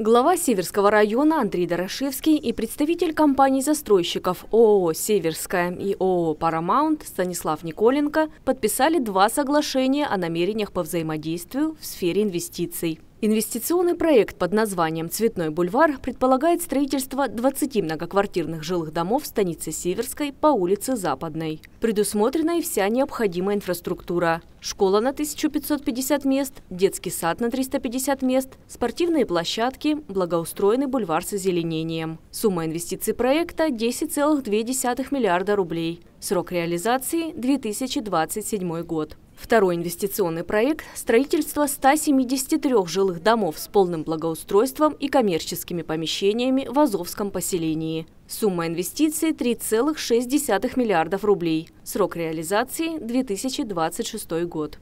Глава Северского района Андрей Дорошевский и представитель компаний-застройщиков ООО «Северская» и ООО «Парамаунт» Станислав Николенко подписали два соглашения о намерениях по взаимодействию в сфере инвестиций. Инвестиционный проект под названием «Цветной бульвар» предполагает строительство 20 многоквартирных жилых домов в станице Северской по улице Западной. Предусмотрена и вся необходимая инфраструктура. Школа на 1550 мест, детский сад на 350 мест, спортивные площадки, благоустроенный бульвар с озеленением. Сумма инвестиций проекта – 10,2 миллиарда рублей. Срок реализации – 2027 год. Второй инвестиционный проект – строительство 173 жилых домов с полным благоустройством и коммерческими помещениями в Азовском поселении. Сумма инвестиций – 3,6 миллиардов рублей. Срок реализации – 2026 год.